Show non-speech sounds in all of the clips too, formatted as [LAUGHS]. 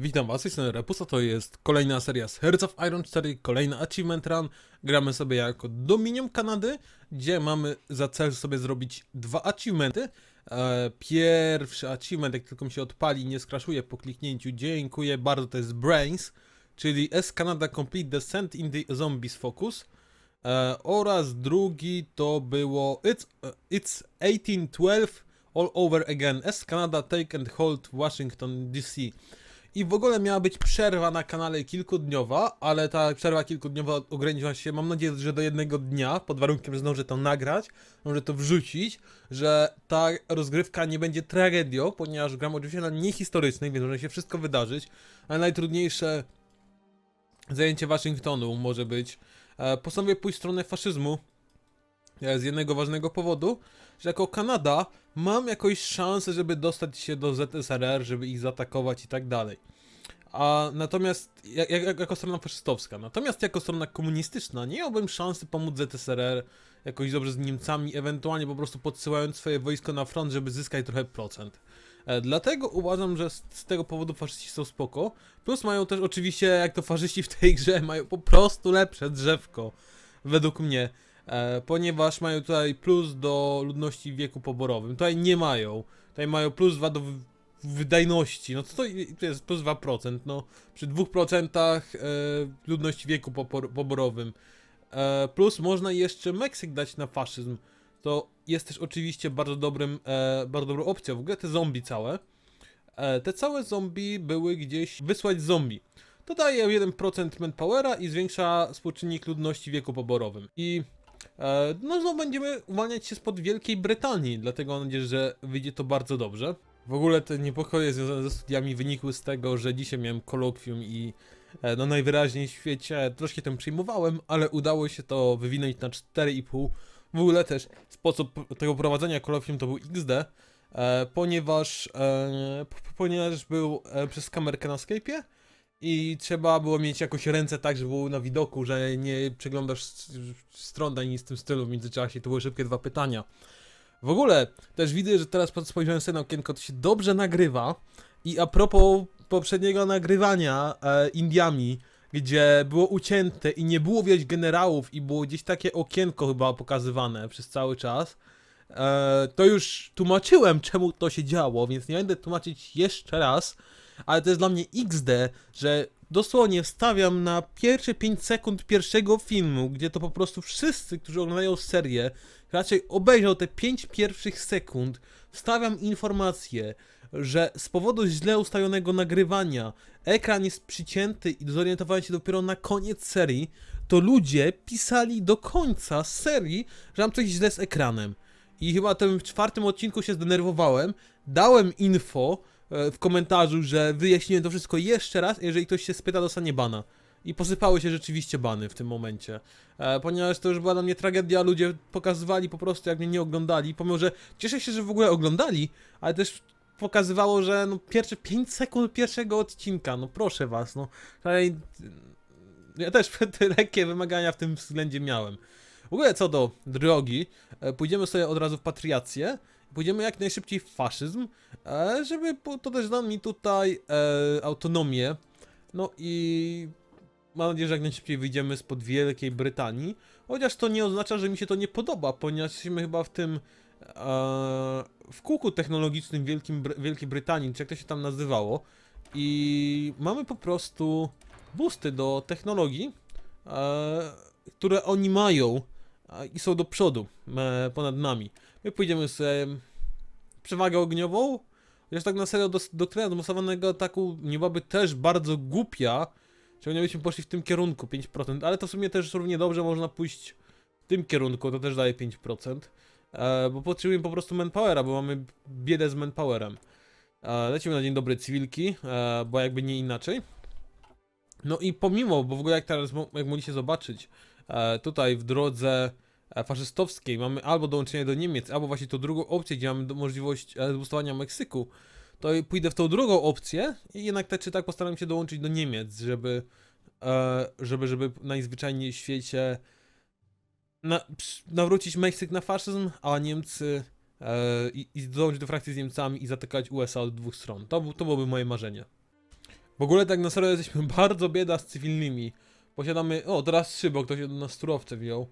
Witam Was, jestem Repus, a to jest kolejna seria z Hearts of Iron 4, kolejny Achievement Run. Gramy sobie jako Dominion Kanady, gdzie mamy za cel sobie zrobić dwa achievementy. Eee, pierwszy achievement, jak tylko mi się odpali, nie skraszuje po kliknięciu, dziękuję bardzo, to jest Brains, czyli S Canada Complete Descent in the Zombies Focus. Eee, oraz drugi to było It's, e, it's 1812 All Over Again, S Canada Take and Hold Washington DC i w ogóle miała być przerwa na kanale kilkudniowa, ale ta przerwa kilkudniowa ograniczyła się, mam nadzieję, że do jednego dnia, pod warunkiem, że zdążę to nagrać, może to wrzucić, że ta rozgrywka nie będzie tragedią, ponieważ gram oczywiście na niehistorycznej, więc może się wszystko wydarzyć, ale najtrudniejsze zajęcie Waszyngtonu może być. E, Postanowię pójść w stronę faszyzmu e, z jednego ważnego powodu, że jako Kanada mam jakąś szansę, żeby dostać się do ZSRR, żeby ich zaatakować i tak dalej. A natomiast jak, jak, jako strona faszystowska, natomiast jako strona komunistyczna nie miałbym szansy pomóc ZSRR jakoś dobrze z Niemcami, ewentualnie po prostu podsyłając swoje wojsko na front, żeby zyskać trochę procent. E, dlatego uważam, że z, z, tego powodu faszyści są spoko. Plus mają też oczywiście, jak to faszyści w tej grze, mają po prostu lepsze drzewko. Według mnie. E, ponieważ mają tutaj plus do ludności w wieku poborowym. Tutaj nie mają. Tutaj mają plus 2 do wydajności. No to, to jest plus 2%. No, przy 2% e, ludności w wieku poborowym. E, plus można jeszcze Meksyk dać na faszyzm. To jest też oczywiście bardzo, dobrym, bardzo dobrą opcją. W ogóle te zombie całe. Te całe zombie były gdzieś wysłać zombie. To daje 1% manpowera i zwiększa współczynnik ludności w wieku poborowym. I E, no znowu będziemy uwalniać się spod Wielkiej Brytanii, dlatego mam nadzieję, że wyjdzie to bardzo dobrze. W ogóle te niepokoje związane ze studiami wynikły z tego, że dzisiaj miałem kolokwium i e, no najwyraźniej w świecie troszkę tym przyjmowałem, ale udało się to wywinąć na 4,5. W ogóle też sposób tego prowadzenia kolokwium to był XD, e, ponieważ, ponieważ był przez kamerkę na Skype'ie, i trzeba było mieć jakoś ręce tak, żeby było na widoku, że nie przeglądasz stron ani z tym stylu w międzyczasie. To były szybkie dwa pytania. W ogóle też widzę, że teraz spojrzałem sobie na okienko, to się dobrze nagrywa i a propos poprzedniego nagrywania e, Indiami, gdzie było ucięte i nie było widać generałów i było gdzieś takie okienko chyba pokazywane przez cały czas, e, to już tłumaczyłem czemu to się działo, więc nie będę tłumaczyć jeszcze raz, ale to jest dla mnie XD, że dosłownie wstawiam na pierwsze 5 sekund pierwszego filmu, gdzie to po prostu wszyscy, którzy oglądają serię, raczej obejrzą te 5 pierwszych sekund, wstawiam informację, że z powodu źle ustawionego nagrywania ekran jest przycięty i zorientowałem się dopiero na koniec serii, to ludzie pisali do końca serii, że mam coś źle z ekranem. I chyba tym w czwartym odcinku się zdenerwowałem, dałem info, E, w komentarzu, że wyjaśniłem to wszystko jeszcze raz, jeżeli ktoś się spyta, dostanie bana. I posypały się rzeczywiście bany w tym momencie. E, ponieważ to już była dla mnie tragedia, ludzie pokazywali po prostu, jak mnie nie oglądali. Pomimo, że cieszę się, że w ogóle oglądali, ale też pokazywało, że no pierwsze 5 sekund pierwszego odcinka, no proszę was, no. Tutaj, mm, ja też te [LAUGHS] lekkie wymagania w tym względzie miałem. W ogóle co do drogi, e, pójdziemy sobie od razu w patriację pójdziemy jak najszybciej w faszyzm, e, żeby to też dał mi tutaj e, autonomię. No i mam nadzieję, że jak najszybciej wyjdziemy spod Wielkiej Brytanii. Chociaż to nie oznacza, że mi się to nie podoba, ponieważ jesteśmy chyba w tym e, w kółku technologicznym Wielkim, Wielkiej Brytanii, czy jak to się tam nazywało. I mamy po prostu busty do technologii, które oni mają i są do przodu ponad nami. My pójdziemy z przewagą przewagę ogniową. Chociaż tak na serio, do, doktrina zmusowanego ataku nie byłaby też bardzo głupia. Szczególnie byśmy poszli w tym kierunku 5%, ale to w sumie też równie dobrze można pójść w tym kierunku, to też daje 5%. E, bo potrzebujemy po prostu manpowera, bo mamy biedę z manpowerem. E, lecimy na dzień dobry cywilki, e, bo jakby nie inaczej. No i pomimo, bo w ogóle jak teraz jak mogliście zobaczyć, e, tutaj w drodze E, faszystowskiej, mamy albo dołączenie do Niemiec, albo właśnie tą drugą opcję, gdzie mamy możliwość e, zbustowania Meksyku, to pójdę w tą drugą opcję i jednak tak czy tak postaram się dołączyć do Niemiec, żeby, e, żeby, żeby najzwyczajniej w świecie na, nawrócić Meksyk na faszyzm, a Niemcy i, i dołączyć do frakcji z Niemcami i zatykać USA od dwóch stron. To, to byłoby moje marzenie. W ogóle tak na serio jesteśmy [LAUGHS] bardzo bieda z cywilnymi. Posiadamy... O, teraz trzy, bo do nas surowce wziął.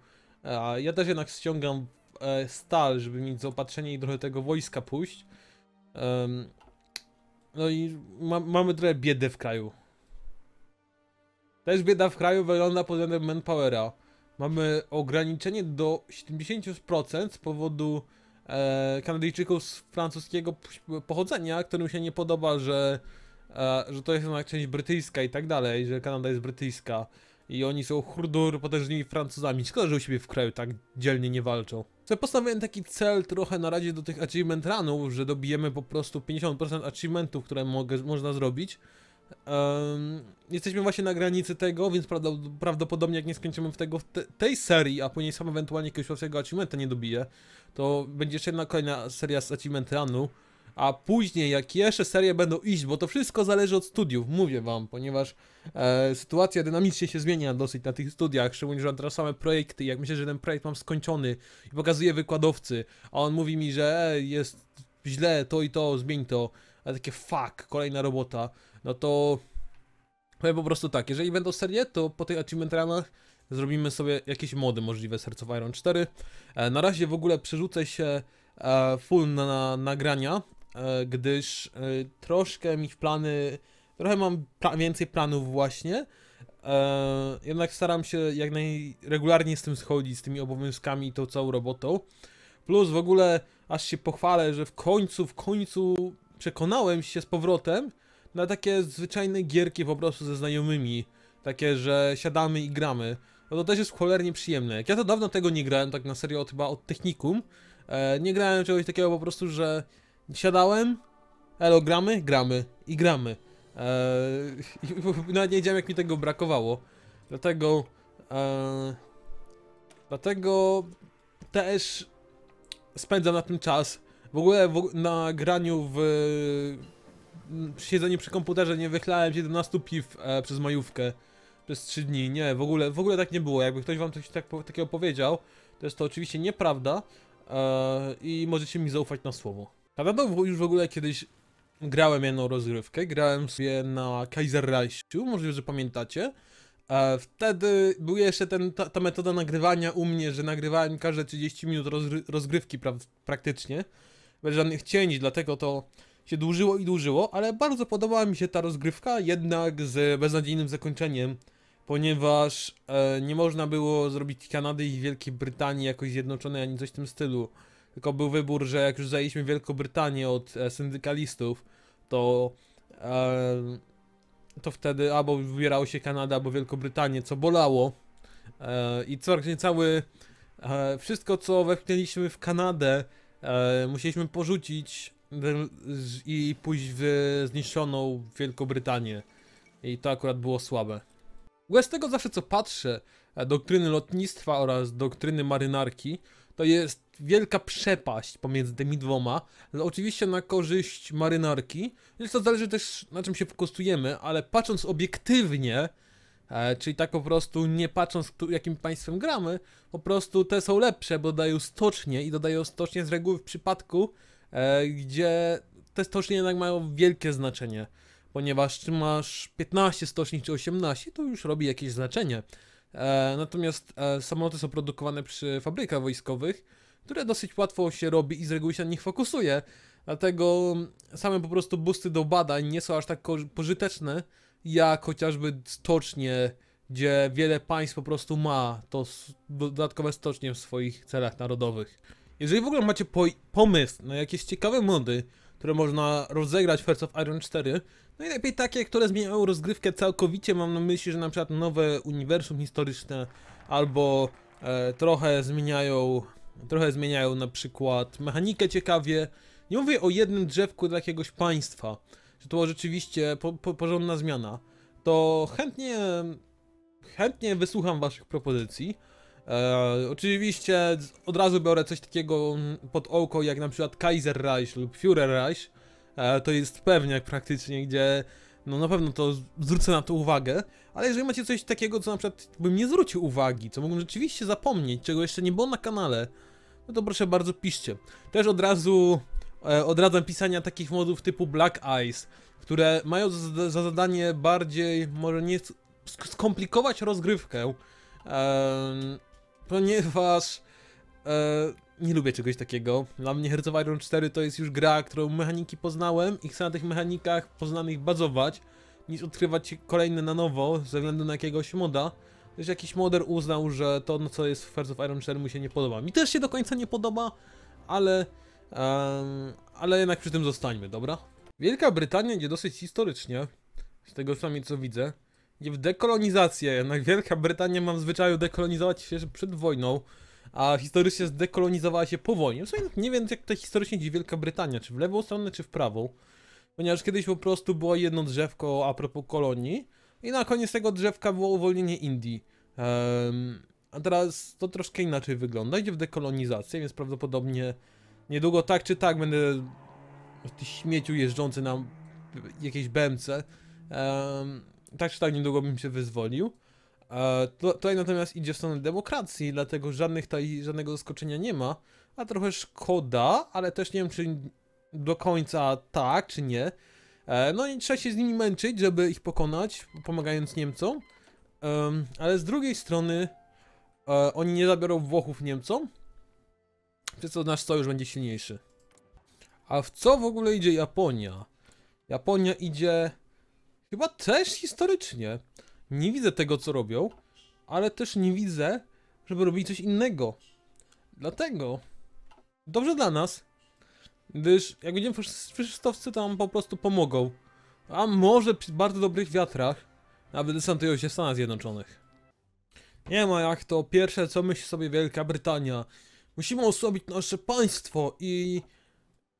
Ja też jednak ściągam e, stal, żeby mieć zaopatrzenie i trochę tego wojska pójść. No i ma, mamy trochę biedę w kraju. Też bieda w kraju wygląda pod względem manpowera. Mamy ograniczenie do 70% z powodu e, Kanadyjczyków z francuskiego pochodzenia, którym się nie podoba, że, e, że to jest jednak część brytyjska i tak dalej, że Kanada jest brytyjska i oni są hurdur potężnymi Francuzami. Szkoda, że u siebie w kraju tak dzielnie nie walczą. Sobie postawiłem taki cel trochę na razie do tych achievement runów, że dobijemy po prostu 50% achievementów, które mogę, można zrobić. Um, jesteśmy właśnie na granicy tego, więc prawdopodobnie jak nie skończymy w tego, w te, tej serii, a później sam ewentualnie jakiegoś własnego achievementa nie dobiję, to będzie jeszcze jedna kolejna seria z achievement runu, a później jak jeszcze serie będą iść, bo to wszystko zależy od studiów, mówię wam, ponieważ e, sytuacja dynamicznie się zmienia dosyć na tych studiach, szczególnie, że mam teraz same projekty, jak myślę, że ten projekt mam skończony i pokazuję wykładowcy, a on mówi mi, że e, jest źle, to i to, zmień to, a takie fuck, kolejna robota, no to powiem po prostu tak, jeżeli będą serie, to po tych achievement ramach zrobimy sobie jakieś mody możliwe Serce Iron 4. E, na razie w ogóle przerzucę się e, full na, na nagrania, E, gdyż e, troszkę mi w plany, trochę mam pra więcej planów właśnie. E, jednak staram się jak najregularnie z tym schodzić, z tymi obowiązkami i tą całą robotą. Plus w ogóle aż się pochwalę, że w końcu, w końcu przekonałem się z powrotem na takie zwyczajne gierki po prostu ze znajomymi. Takie, że siadamy i gramy. No to też jest cholernie przyjemne. Jak ja to dawno tego nie grałem, tak na serio, chyba od technikum. nie grałem czegoś takiego po prostu, że siadałem, elo, gramy? Gramy. I gramy. Eee, [LAUGHS] nawet nie wiedziałem, jak mi tego brakowało. Dlatego... Eee, dlatego też spędzam na tym czas. W ogóle w, na graniu w... Siedzeniu przy komputerze nie wychlałem 17 piw e, przez majówkę przez 3 dni. Nie, w ogóle, w ogóle tak nie było. Jakby ktoś wam coś tak, takiego powiedział, to jest to oczywiście nieprawda eee, i możecie mi zaufać na słowo. Pamiętam już w ogóle kiedyś grałem jedną rozgrywkę, grałem sobie na Kaiserreichu, możliwe, że pamiętacie. E, wtedy była jeszcze ten, ta, ta, metoda nagrywania u mnie, że nagrywałem każde 30 minut rozgrywki pra praktycznie, bez żadnych cięć, dlatego to się dłużyło i dłużyło, ale bardzo podobała mi się ta rozgrywka, jednak z beznadziejnym zakończeniem, ponieważ e, nie można było zrobić Kanady i Wielkiej Brytanii jakoś zjednoczonej ani coś w tym stylu tylko był wybór, że jak już zajęliśmy Wielką Brytanię od e, syndykalistów, to e, to wtedy albo wybierało się Kanada, albo Wielką Brytanię, co bolało. E, I co cały wszystko, co wepchnęliśmy w Kanadę, musieliśmy porzucić i pójść w zniszczoną Wielką Brytanię. I to akurat było słabe. Wobec tego zawsze co patrzę, doktryny lotnictwa oraz doktryny marynarki, to jest wielka przepaść pomiędzy tymi dwoma. No, oczywiście na korzyść marynarki, więc to zależy też na czym się fokusujemy, ale patrząc obiektywnie, e, czyli tak po prostu nie patrząc tu, jakim państwem gramy, po prostu te są lepsze, bo dają stocznie i dodają stocznie z reguły w przypadku, e, gdzie te stocznie jednak mają wielkie znaczenie. Ponieważ czy masz 15 stoczni czy 18, to już robi jakieś znaczenie. E, natomiast e, samoloty są produkowane przy fabrykach wojskowych, które dosyć łatwo się robi i z reguły się na nich fokusuje. Dlatego same po prostu busty do badań nie są aż tak pożyteczne, jak chociażby stocznie, gdzie wiele państw po prostu ma to dodatkowe stocznie w swoich celach narodowych. Jeżeli w ogóle macie pomysł na jakieś ciekawe mody, które można rozegrać w Hearts of Iron 4, no i najlepiej takie, które zmieniają rozgrywkę całkowicie. Mam na myśli, że na przykład nowe uniwersum historyczne albo e, trochę zmieniają trochę zmieniają na przykład mechanikę ciekawie. Nie mówię o jednym drzewku dla jakiegoś państwa, że to była rzeczywiście po, po, porządna zmiana. To chętnie chętnie wysłucham waszych propozycji. E, oczywiście od razu biorę coś takiego pod oko jak na przykład Kaiser Reich lub Führer Reich, E, to jest jak praktycznie, gdzie no na pewno to zwrócę na to uwagę, ale jeżeli macie coś takiego, co na przykład bym nie zwrócił uwagi, co mógłbym rzeczywiście zapomnieć, czego jeszcze nie było na kanale, no to proszę bardzo piszcie. Też od razu e, odradzam pisania takich modów typu Black Eyes, które mają za, za zadanie bardziej, może nie skomplikować rozgrywkę, e, ponieważ E, nie lubię czegoś takiego. Dla mnie Hearts of Iron 4 to jest już gra, którą mechaniki poznałem i chcę na tych mechanikach poznanych bazować, niż odkrywać kolejne na nowo ze względu na jakiegoś moda. Że jakiś moder uznał, że to, no, co jest w Hearts of Iron 4 mu się nie podoba. Mi też się do końca nie podoba, ale... ale jednak przy tym zostańmy, dobra? Wielka Brytania idzie dosyć historycznie, z tego sami co widzę. Idzie w dekolonizację, jednak Wielka Brytania ma w zwyczaju dekolonizować się przed wojną a historycznie zdekolonizowała się po wojnie. W sumie nie wiem, jak tutaj historycznie idzie Wielka Brytania, czy w lewą stronę, czy w prawą. Ponieważ kiedyś po prostu było jedno drzewko a propos kolonii i na koniec tego drzewka było uwolnienie Indii. Um, a teraz to troszkę inaczej wygląda, idzie w dekolonizację, więc prawdopodobnie niedługo tak czy tak będę śmieciu jeżdżący na jakiejś BMC. Um, tak czy tak niedługo bym się wyzwolił tutaj natomiast idzie w stronę demokracji, dlatego żadnych taj, żadnego zaskoczenia nie ma, a trochę szkoda, ale też nie wiem, czy do końca tak, czy nie. E, no i trzeba się z nimi męczyć, żeby ich pokonać, pomagając Niemcom. ale z drugiej strony e, oni nie zabiorą Włochów Niemcom, przez co nasz sojusz będzie silniejszy. A w co w ogóle idzie Japonia? Japonia idzie chyba też historycznie. Nie widzę tego, co robią, ale też nie widzę, żeby robili coś innego. Dlatego dobrze dla nas, gdyż jak będziemy faszystowcy, to nam po prostu pomogą. A może przy bardzo dobrych wiatrach nawet desantują się w Stanach Zjednoczonych. Nie ma jak to pierwsze, co myśli sobie Wielka Brytania. Musimy osłabić nasze państwo i...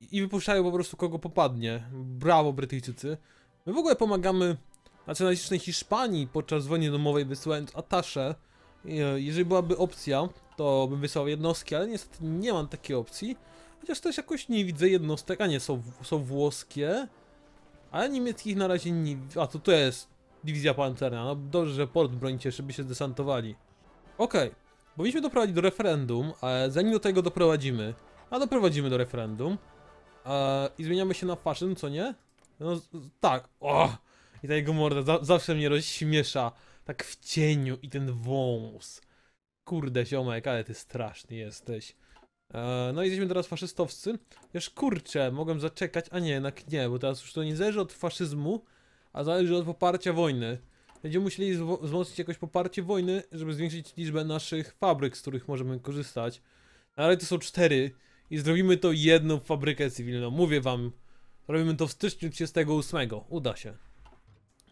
I wypuszczają po prostu kogo popadnie. Brawo Brytyjczycy. My w ogóle pomagamy nacjonalistycznej Hiszpanii podczas wojny domowej wysyłając atasze. E, jeżeli byłaby opcja, to bym wysłał jednostki, ale niestety nie mam takiej opcji. Chociaż też jakoś nie widzę jednostek, a nie, są, są włoskie. Ale niemieckich na razie nie... A to tu jest dywizja pancerna. No dobrze, że port bronicie, żeby się zdesantowali. Okej. Okay. Powinniśmy doprowadzić do referendum, ale zanim do tego doprowadzimy, a doprowadzimy do referendum, i zmieniamy się na faszyn, co nie? No tak, o! I ta jego morda za zawsze mnie rozśmiesza. Tak w cieniu i ten wąs. Kurde ziomek, ale ty straszny jesteś. Eee, no i jesteśmy teraz faszystowcy. Już kurczę, mogłem zaczekać, a nie, jednak nie, bo teraz już to nie zależy od faszyzmu, a zależy od poparcia wojny. Będziemy musieli wzmocnić jakoś poparcie wojny, żeby zwiększyć liczbę naszych fabryk, z których możemy korzystać. Ale to są cztery i zrobimy to jedną fabrykę cywilną. Mówię wam, zrobimy to w styczniu 38. Uda się.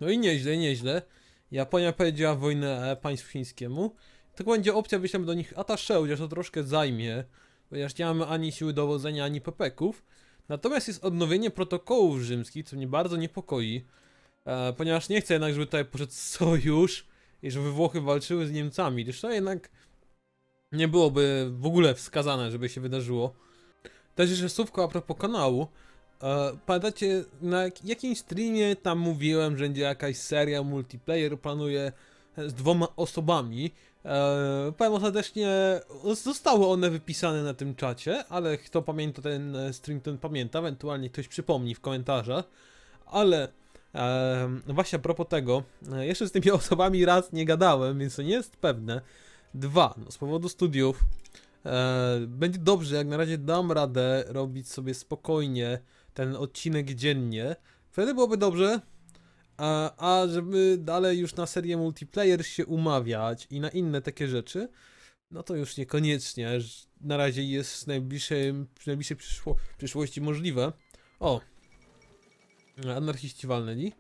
No i nieźle, nieźle. Japonia powiedziała wojnę e, państwu chińskiemu. Tylko będzie opcja, wyślemy do nich atasze, chociaż to troszkę zajmie, ponieważ nie mamy ani siły dowodzenia, ani pepeków. Natomiast jest odnowienie protokołów rzymskich, co mnie bardzo niepokoi, e, ponieważ nie chcę jednak, żeby tutaj poszedł sojusz i żeby Włochy walczyły z Niemcami, gdyż to jednak nie byłoby w ogóle wskazane, żeby się wydarzyło. Też jeszcze słówko a propos kanału. E, pamiętacie, na jakimś streamie tam mówiłem, że będzie jakaś seria multiplayer, planuję z dwoma osobami. E, powiem ostatecznie, zostały one wypisane na tym czacie, ale kto pamięta ten e, stream, ten pamięta, ewentualnie ktoś przypomni w komentarzach. Ale no właśnie a propos tego, jeszcze z tymi [LAUGHS] osobami raz nie gadałem, więc to nie jest pewne. Dwa, no, z powodu studiów, będzie dobrze, jak na razie dam radę robić sobie spokojnie ten odcinek dziennie, wtedy byłoby dobrze, a, a żeby dalej już na serię multiplayer się umawiać i na inne takie rzeczy, no to już niekoniecznie. Na razie jest w najbliższej, w najbliższej przyszło, przyszłości możliwe. O! Anarchiści walnęli.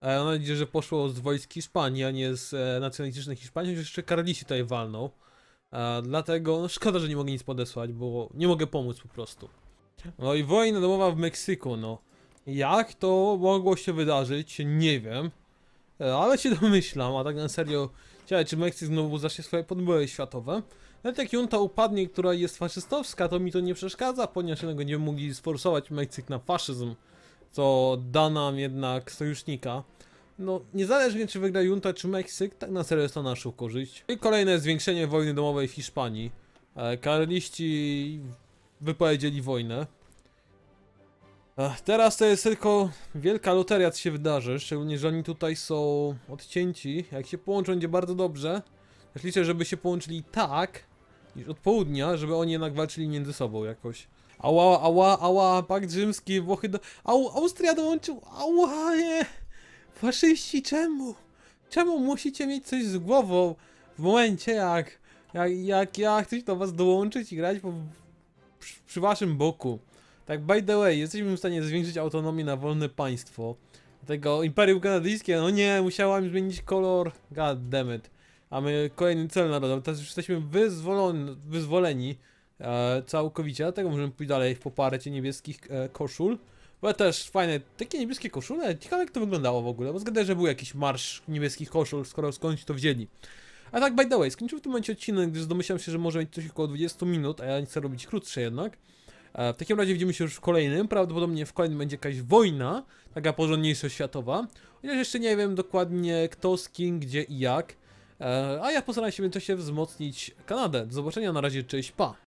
E, mam nadzieję, że poszło z wojsk Hiszpanii, a nie z e, nacjonalistycznych Hiszpanii, chociaż jeszcze Karlisi tutaj walną. E, dlatego no, szkoda, że nie mogę nic podesłać, bo nie mogę pomóc po prostu. No i wojna domowa w Meksyku, no. Jak to mogło się wydarzyć, nie wiem. E, ale się [LAUGHS] domyślam, a tak na serio, ciekawe czy Meksyk znowu zacznie swoje podboje światowe. Nawet jak junta upadnie, która jest faszystowska, to mi to nie przeszkadza, ponieważ jednak będziemy mogli sforsować Meksyk na faszyzm, co da nam jednak sojusznika. No, niezależnie czy wygra junta czy Meksyk, tak na serio jest to naszą korzyść. I kolejne zwiększenie wojny domowej w Hiszpanii. E, karliści wypowiedzieli wojnę. Ach, teraz to jest tylko wielka loteria, co się wydarzy, szczególnie, że oni tutaj są odcięci. Jak się połączą, będzie bardzo dobrze. Też liczę, żeby się połączyli tak, niż od południa, żeby oni jednak walczyli między sobą jakoś. Ała, ała, ała, pakt rzymski, Włochy do... Au, Austria dołączył, ała, nie! Faszyści, czemu? Czemu musicie mieć coś z głową w momencie, jak, jak, jak ja chcę do was dołączyć i grać bo przy, przy waszym boku. Tak, by the way, jesteśmy w stanie zwiększyć autonomię na wolne państwo. Tego Imperium Kanadyjskie, no nie, musiałam zmienić kolor. God damn it. my kolejny cel narodowy, teraz już jesteśmy wyzwoleni, wyzwoleni e, całkowicie, dlatego możemy pójść dalej w poparcie niebieskich e, koszul. Były też fajne, takie niebieskie koszule, ciekawe jak to wyglądało w ogóle, bo się, że był jakiś marsz niebieskich koszul, skoro skądś to wzięli. A tak, by the way, skończyłem w tym momencie odcinek, gdyż domyślam się, że może mieć coś około 20 minut, a ja chcę robić krótsze jednak. E, w takim razie widzimy się już w kolejnym, prawdopodobnie w kolejnym będzie jakaś wojna, taka porządniejsza światowa. Chociaż jeszcze nie wiem dokładnie kto z kim, gdzie i jak. E, a ja postaram się w tym czasie wzmocnić Kanadę. Do zobaczenia, na razie, cześć, pa!